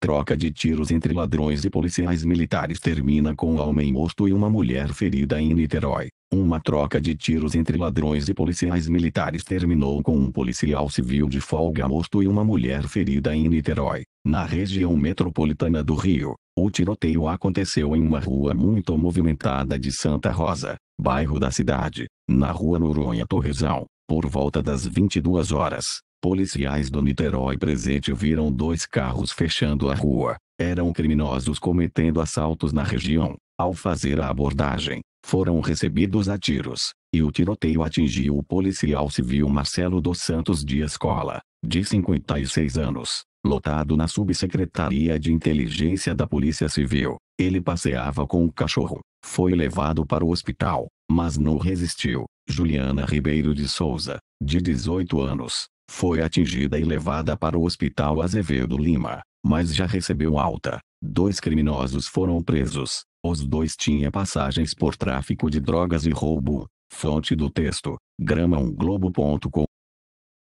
Troca de tiros entre ladrões e policiais militares termina com um homem morto e uma mulher ferida em Niterói. Uma troca de tiros entre ladrões e policiais militares terminou com um policial civil de folga morto e uma mulher ferida em Niterói, na região metropolitana do Rio. O tiroteio aconteceu em uma rua muito movimentada de Santa Rosa, bairro da cidade, na rua Noronha Torresal, por volta das 22 horas. Policiais do Niterói presente viram dois carros fechando a rua. Eram criminosos cometendo assaltos na região. Ao fazer a abordagem, foram recebidos a tiros, e o tiroteio atingiu o policial civil Marcelo dos Santos de Escola, de 56 anos, lotado na subsecretaria de inteligência da Polícia Civil. Ele passeava com o cachorro. Foi levado para o hospital, mas não resistiu. Juliana Ribeiro de Souza, de 18 anos, foi atingida e levada para o hospital Azevedo Lima, mas já recebeu alta. Dois criminosos foram presos. Os dois tinham passagens por tráfico de drogas e roubo. Fonte do texto: gramaonglobo.com